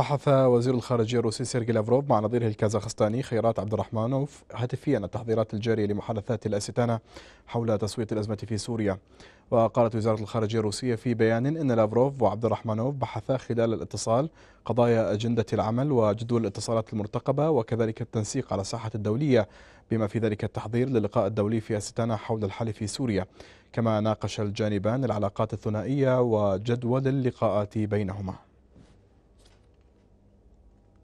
بحث وزير الخارجية الروسي سيرجي لافروف مع نظيره الكازاخستاني خيرات عبد الرحمنوف هاتفيا التحضيرات الجارية لمحادثات الأستانة حول تسوية الأزمة في سوريا وقالت وزارة الخارجية الروسية في بيان إن لافروف وعبد الرحمنوف بحثا خلال الاتصال قضايا أجندة العمل وجدول الاتصالات المرتقبة وكذلك التنسيق على الساحة الدولية بما في ذلك التحضير للقاء الدولي في أستانة حول الحل في سوريا كما ناقش الجانبان العلاقات الثنائية وجدول اللقاءات بينهما